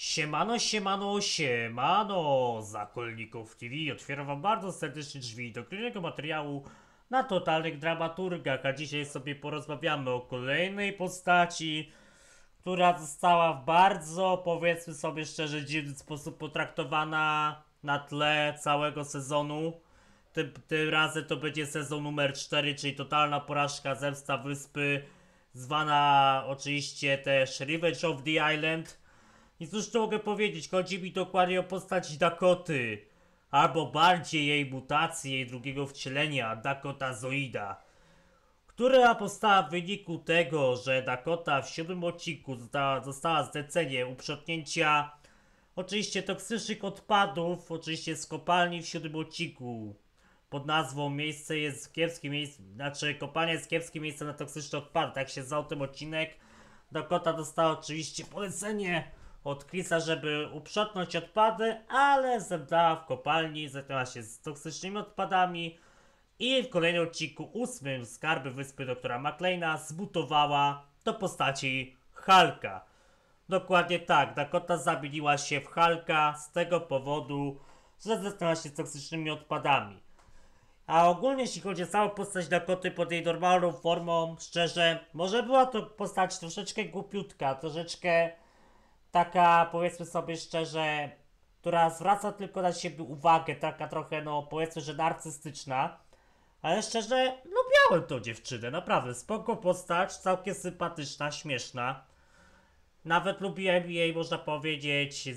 Siemano, siemano, siemano! Zakolników TV otwieram Wam bardzo serdecznie drzwi do kolejnego materiału na totalnych dramaturgach, a dzisiaj sobie porozmawiamy o kolejnej postaci, która została w bardzo, powiedzmy sobie szczerze, dziwny sposób potraktowana na tle całego sezonu. Tym, tym razem to będzie sezon numer 4, czyli totalna porażka Zemsta Wyspy, zwana oczywiście też Revenge of the Island i cóż tu mogę powiedzieć, chodzi mi dokładnie o postać Dakoty. Albo bardziej jej mutację, jej drugiego wcielenia, Dakota Zoida. Która powstała w wyniku tego, że Dakota w siódmym odcinku została, została zleceniem uprzątnięcia oczywiście toksycznych odpadów, oczywiście z kopalni w siódmym odcinku pod nazwą Miejsce jest kiepskie miejsce, znaczy kopalnia jest kiepskie miejsce na toksyczne odpady, tak się zał ten odcinek. Dakota dostała oczywiście polecenie od Chrisa, żeby uprzątnąć odpady, ale zebrała w kopalni, zetknęła się z toksycznymi odpadami i w kolejnym odcinku ósmym Skarby Wyspy Doktora McLeana zbutowała do postaci Halka. Dokładnie tak, Dakota zabiliła się w Halka z tego powodu, że zetknęła się z toksycznymi odpadami. A ogólnie jeśli chodzi o całą postać Dakoty pod jej normalną formą, szczerze, może była to postać troszeczkę głupiutka, troszeczkę taka powiedzmy sobie szczerze, która zwraca tylko na siebie uwagę, taka trochę no powiedzmy, że narcystyczna. Ale szczerze, lubiałem tą dziewczynę, naprawdę, spoko postać, całkiem sympatyczna, śmieszna. Nawet lubiłem jej, można powiedzieć,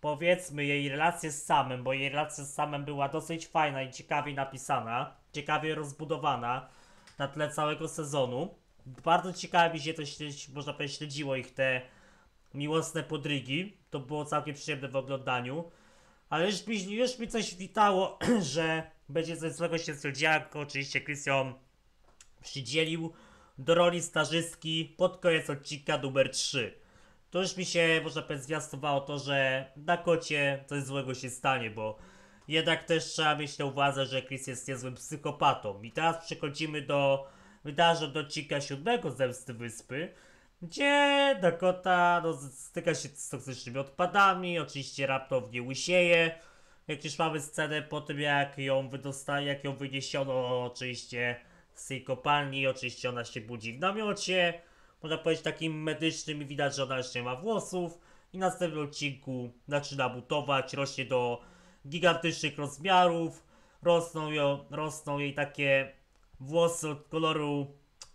powiedzmy jej relację z samym, bo jej relacja z samym była dosyć fajna i ciekawie napisana, ciekawie rozbudowana na tle całego sezonu. Bardzo ciekawie się to, można powiedzieć, śledziło ich te miłosne podrygi. To było całkiem przyjemne w oglądaniu. Ale już mi, już mi coś witało, że będzie coś złego się sądzianko. Oczywiście Krystian przydzielił do roli stażystki pod koniec odcinka numer 3. To już mi się, można powiedzieć, zwiastowało to, że na kocie coś złego się stanie, bo jednak też trzeba mieć na uwadze, że Chris jest niezłym psychopatą. I teraz przechodzimy do wydarzeń do odcinka siódmego Zemsty Wyspy, gdzie Dakota no, styka się z toksycznymi odpadami, oczywiście raptownie łysieje. Jak już mamy scenę po tym, jak ją wydostali, jak ją wyniesiono oczywiście z tej kopalni, oczywiście ona się budzi w namiocie, można powiedzieć takim medycznym i widać, że ona jeszcze nie ma włosów i na następnym odcinku zaczyna butować, rośnie do gigantycznych rozmiarów, rosną, ją, rosną jej takie włosy od koloru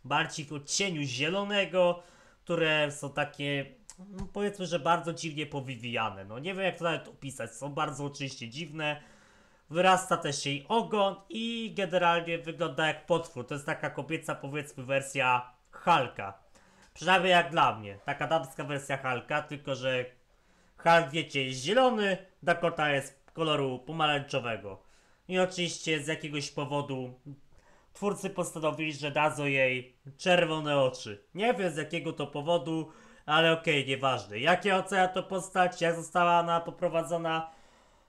bardziej od cieniu zielonego, które są takie, no powiedzmy, że bardzo dziwnie powywijane. No nie wiem, jak to nawet opisać. Są bardzo oczywiście dziwne. Wyrasta też jej ogon i generalnie wygląda jak potwór. To jest taka kobieca, powiedzmy, wersja Halka. Przynajmniej jak dla mnie. Taka damska wersja Halka, tylko że Hulk, wiecie, jest zielony, Dakota jest koloru pomarańczowego. I oczywiście z jakiegoś powodu twórcy postanowili, że dadzą jej czerwone oczy. Nie wiem z jakiego to powodu, ale okej, okay, nieważne. Jakie ocenia to postać, jak została ona poprowadzona?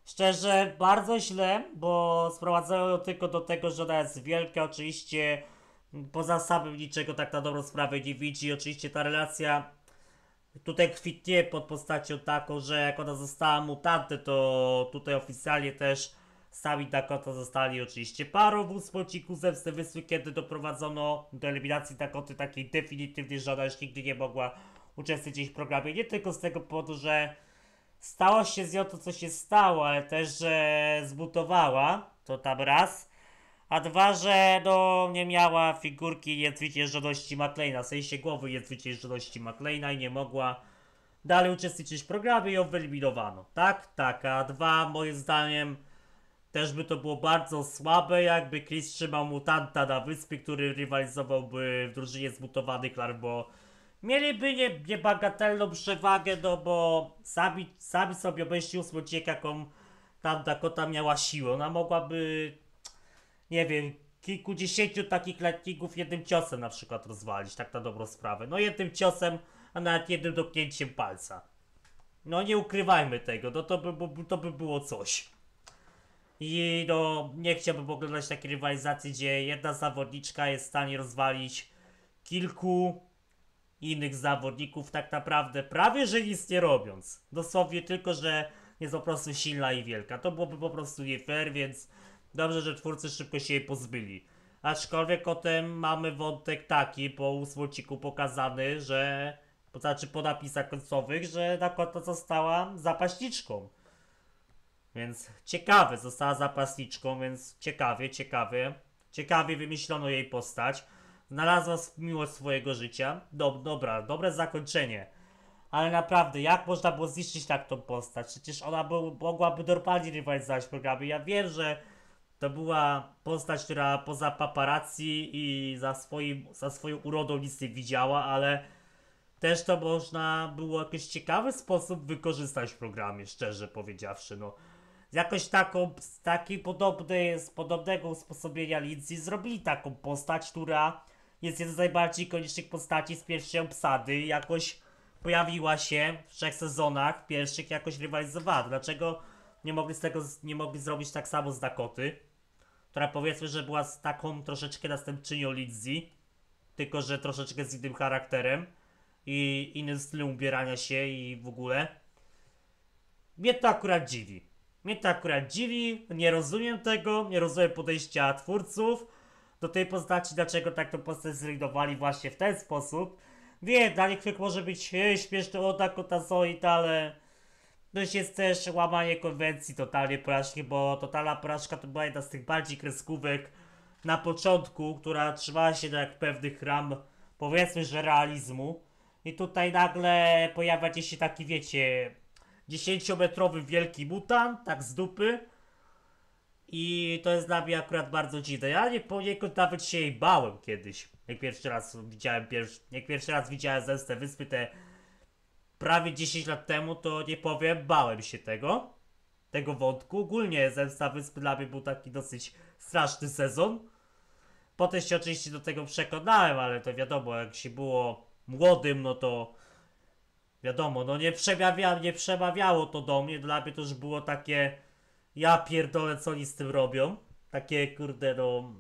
Szczerze, bardzo źle, bo sprowadzają ją tylko do tego, że ona jest wielka, oczywiście poza samym niczego tak na dobrą sprawę nie widzi. Oczywiście ta relacja tutaj kwitnie pod postacią taką, że jak ona została mutantem, to tutaj oficjalnie też Sami Dakota zostali oczywiście parą w ósmociku zemsty wysły, kiedy doprowadzono do eliminacji Dakoty takiej definitywnie, że ona już nigdy nie mogła uczestniczyć w programie. Nie tylko z tego powodu, że stało się z nią to, co się stało, ale też, że zbutowała, to tam raz. A dwa, że no, nie miała figurki niezwyciężoności McLeana, w sensie głowy niezwyciężoności McLeana i nie mogła dalej uczestniczyć w programie i ją wyeliminowano. Tak, tak, a dwa, moim zdaniem też by to było bardzo słabe, jakby Chris trzymał mutanta na wyspie, który rywalizowałby w drużynie zmutowanych larw, bo mieliby nie, niebagatelną przewagę, no bo sami, sami sobie obejrzeli ósmodźiek, jaką tam Dakota miała siłę. Ona mogłaby, nie wiem, kilkudziesięciu takich letników jednym ciosem na przykład rozwalić, tak na dobrą sprawę. No jednym ciosem, a nawet jednym dopięciem palca. No nie ukrywajmy tego, no to by, to by było coś. I no, nie chciałbym oglądać takiej rywalizacji, gdzie jedna zawodniczka jest w stanie rozwalić kilku innych zawodników, tak naprawdę prawie że nic nie robiąc. Dosłownie tylko, że jest po prostu silna i wielka. To byłoby po prostu nie fair, więc dobrze, że twórcy szybko się jej pozbyli. Aczkolwiek tym mamy wątek taki po ósmociku pokazany, że to znaczy po napisach końcowych, że na przykład została zapaśniczką. Więc ciekawe, została zapasniczką, więc ciekawie, ciekawie. Ciekawie wymyślono jej postać. Znalazła miłość swojego życia. Dob dobra, dobre zakończenie. Ale naprawdę, jak można było zniszczyć tak tą postać? Przecież ona był, mogłaby normalnie rywalizować programy. Ja wiem, że to była postać, która poza paparazzi i za, swoim, za swoją urodą nic nie widziała, ale też to można było w jakiś ciekawy sposób wykorzystać w programie, szczerze powiedziawszy. No. Jakoś taką, z takiej podobnej, z podobnego usposobienia Lindsay zrobili taką postać, która jest jedną z najbardziej koniecznych postaci z pierwszej obsady. Jakoś pojawiła się w trzech sezonach pierwszych, jakoś rywalizowała. Dlaczego nie mogli z tego, nie mogli zrobić tak samo z Dakoty? Która powiedzmy, że była z taką troszeczkę następczynią Lindsay, tylko że troszeczkę z innym charakterem i innym stylem ubierania się i w ogóle. Mnie to akurat dziwi. Mnie to akurat dziwi, nie rozumiem tego, nie rozumiem podejścia twórców do tej postaci, dlaczego tak tą postać zrealizowali właśnie w ten sposób. Wie, dla niektórych może być e, śmieszny otak kotazoid, ale to jest też łamanie konwencji totalnie porażki, bo totalna porażka to była jedna z tych bardziej kreskówek na początku, która trzymała się tak pewnych ram, powiedzmy, że realizmu. I tutaj nagle pojawia się taki, wiecie, 10-metrowy wielki mutant, tak z dupy. I to jest dla mnie akurat bardzo dziwne. Ja nie poniekąd nawet się jej bałem kiedyś. Jak pierwszy raz widziałem pierwszy, jak pierwszy raz widziałem Zemstę Wyspy te prawie 10 lat temu, to nie powiem, bałem się tego. Tego wątku. Ogólnie Zemsta Wyspy dla mnie był taki dosyć straszny sezon. Potem się oczywiście do tego przekonałem, ale to wiadomo, jak się było młodym, no to Wiadomo, no nie, przemawia, nie przemawiało to do mnie, dla mnie to już było takie ja pierdolę, co oni z tym robią. Takie, kurde, no...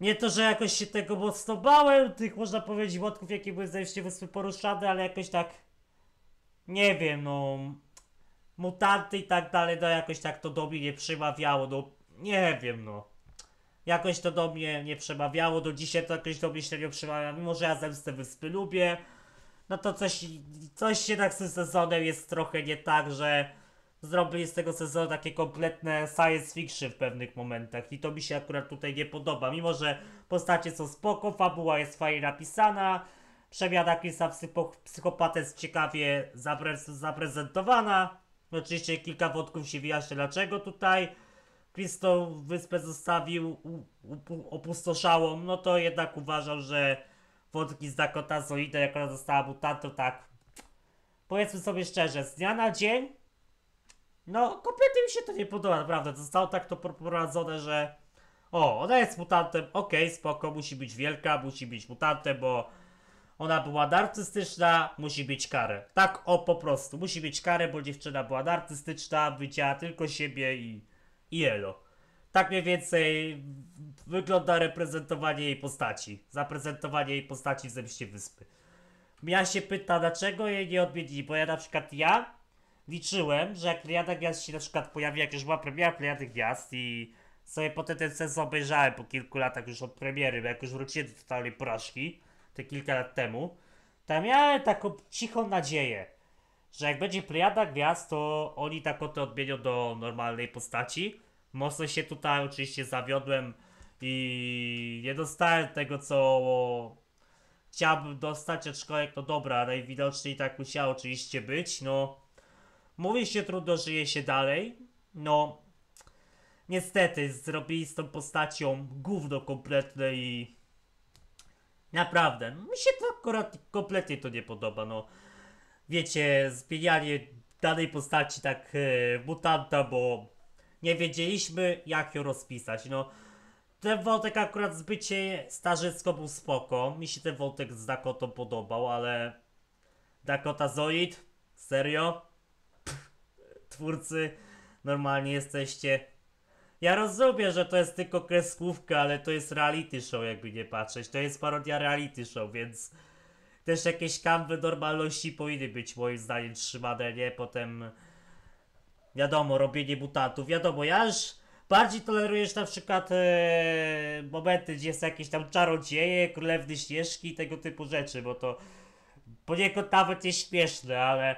Nie to, że jakoś się tego mocno bałem, tych, można powiedzieć, wątków, jakie były zajście wyspy poruszane, ale jakoś tak... Nie wiem, no... Mutanty i tak dalej, no jakoś tak to do mnie nie przemawiało, no... Nie wiem, no jakoś to do mnie nie przemawiało, do dzisiaj to jakoś do mnie średnio przemawia, mimo że ja zemstę wyspy lubię, no to coś, coś jednak z tym sezonem jest trochę nie tak, że zrobili z tego sezonu takie kompletne science fiction w pewnych momentach i to mi się akurat tutaj nie podoba, mimo że postacie są spoko, fabuła jest fajnie napisana, przemiana Chrisa psychopatę jest ciekawie zapre zaprezentowana, oczywiście kilka wątków się wyjaśnia dlaczego tutaj, Chris tą wyspę zostawił opustoszałą, no to jednak uważam, że wodki z Dakota Zoida, jak ona została mutantą, tak. Powiedzmy sobie szczerze, z dnia na dzień, no kompletnie mi się to nie podoba, naprawdę. Zostało tak to prowadzone, że o, ona jest mutantem, okej, okay, spoko, musi być wielka, musi być mutantem, bo ona była narcystyczna, musi być karę. Tak, o, po prostu, musi być karę, bo dziewczyna była narcystyczna, widziała tylko siebie i, i elo. Tak mniej więcej wygląda reprezentowanie jej postaci. Zaprezentowanie jej postaci w Zemście Wyspy. Ja się pyta, dlaczego jej nie odmienili, bo ja na przykład ja liczyłem, że jak Plejada Gwiazd się na przykład pojawi, jak już była premiera Plejady Gwiazd i sobie potem ten sens obejrzałem po kilku latach już od premiery, bo jak już wróciłem do totalnej porażki, te kilka lat temu, tam miałem taką cichą nadzieję, że jak będzie Plejada Gwiazd, to oni tak to odmienią do normalnej postaci, Mocno się tutaj oczywiście zawiodłem i nie dostałem tego, co chciałbym dostać, aczkolwiek to dobra, najwidoczniej tak musiało oczywiście być, no. Mówi się trudno, żyje się dalej, no. Niestety, zrobili z tą postacią gówno kompletne i... Naprawdę, mi się to akurat kompletnie to nie podoba, no. Wiecie, zmienianie danej postaci tak e, mutanta, bo nie wiedzieliśmy jak ją rozpisać. No, ten wątek akurat zbycie starzecko był spoko. Mi się ten wątek z Dakotą podobał, ale Dakota Zoid? Serio? twórcy, normalnie jesteście. Ja rozumiem, że to jest tylko kreskówka, ale to jest reality show, jakby nie patrzeć. To jest parodia reality show, więc też jakieś kanwy normalności powinny być moim zdaniem trzymane, nie? Potem wiadomo, robienie mutantów, wiadomo, ja już bardziej tolerujesz na przykład e, momenty, gdzie jest jakieś tam czarodzieje, królewny śnieżki i tego typu rzeczy, bo to poniekąd nawet jest śmieszne, ale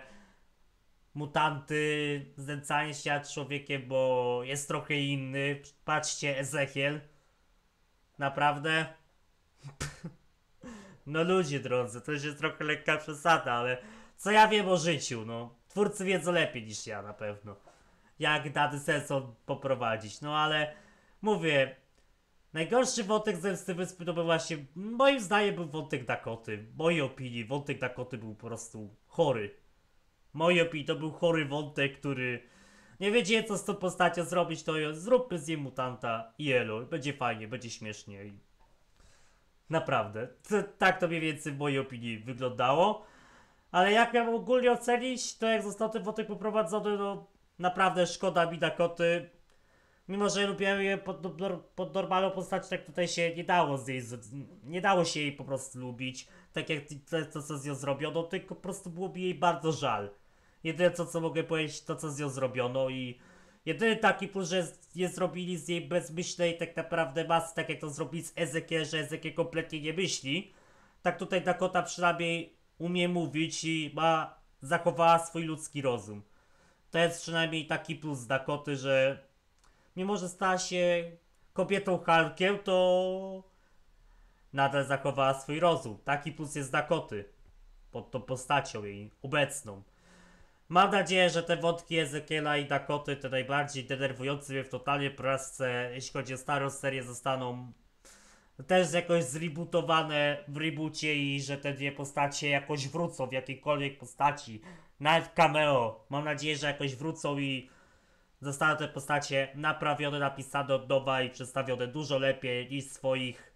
mutanty, znęcanie się nad człowiekiem, bo jest trochę inny. Patrzcie, Ezechiel. Naprawdę? no ludzie drodzy, to już jest trochę lekka przesada, ale co ja wiem o życiu, no. Twórcy wiedzą lepiej niż ja na pewno jak dany sezon poprowadzić. No ale mówię, najgorszy wątek ze wyspy to był właśnie, moim zdaniem był wątek Dakoty. W mojej opinii wątek Dakoty był po prostu chory. W mojej opinii to był chory wątek, który nie wiedzieli co z tą postacią zrobić, to zróbmy z niej mutanta i elo. Będzie fajnie, będzie śmiesznie. Naprawdę. tak to mniej więcej w mojej opinii wyglądało. Ale jak miałem ogólnie ocenić, to jak został ten wątek poprowadzony, no Naprawdę szkoda bidakoty. Mimo, że lubiłem je pod, pod normalną postać, tak tutaj się nie dało z jej, nie dało się jej po prostu lubić, tak jak to, co z nią zrobiono, tylko po prostu byłoby jej bardzo żal. Jedyne co, co mogę powiedzieć, to co z nią zrobiono i jedyny taki plus, że je zrobili z jej bezmyślnej tak naprawdę masy, tak jak to zrobili z Ezekiel, że Ezekiel kompletnie nie myśli. Tak tutaj Dakota przynajmniej umie mówić i ma, zachowała swój ludzki rozum. To jest przynajmniej taki plus Dakoty, że mimo, że stała się kobietą Hulkiem, to nadal zachowała swój rozum. Taki plus jest Dakoty pod tą postacią jej obecną. Mam nadzieję, że te wątki Ezekiela i Dakoty, te najbardziej denerwujące mnie w totalnie prasce, jeśli chodzi o starą serię, zostaną też jakoś zrebootowane w reboocie i że te dwie postacie jakoś wrócą w jakiejkolwiek postaci. Nawet cameo. Mam nadzieję, że jakoś wrócą i zostaną te postacie naprawione, napisane od nowa i przedstawione dużo lepiej niż w swoich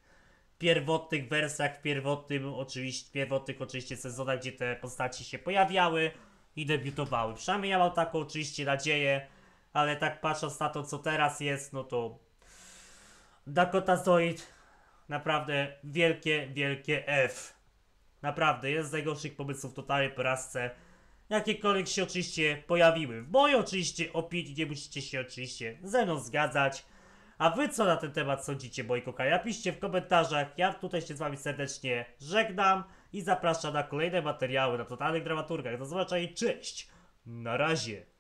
pierwotnych wersjach, w pierwotnym oczywiście, pierwotnych oczywiście sezonach, gdzie te postaci się pojawiały i debiutowały. Przynajmniej ja mam taką oczywiście nadzieję, ale tak patrząc na to, co teraz jest, no to Dakota Zoid Naprawdę wielkie, wielkie F. Naprawdę, jest z najgorszych pomysłów totalnie porażce. Jakiekolwiek się oczywiście pojawiły. W mojej oczywiście opinii nie musicie się oczywiście ze mną zgadzać. A wy co na ten temat sądzicie, moi kochani? Piszcie w komentarzach. Ja tutaj się z wami serdecznie żegnam i zapraszam na kolejne materiały na totalnych dramaturgach. Do zobaczenia i cześć! Na razie!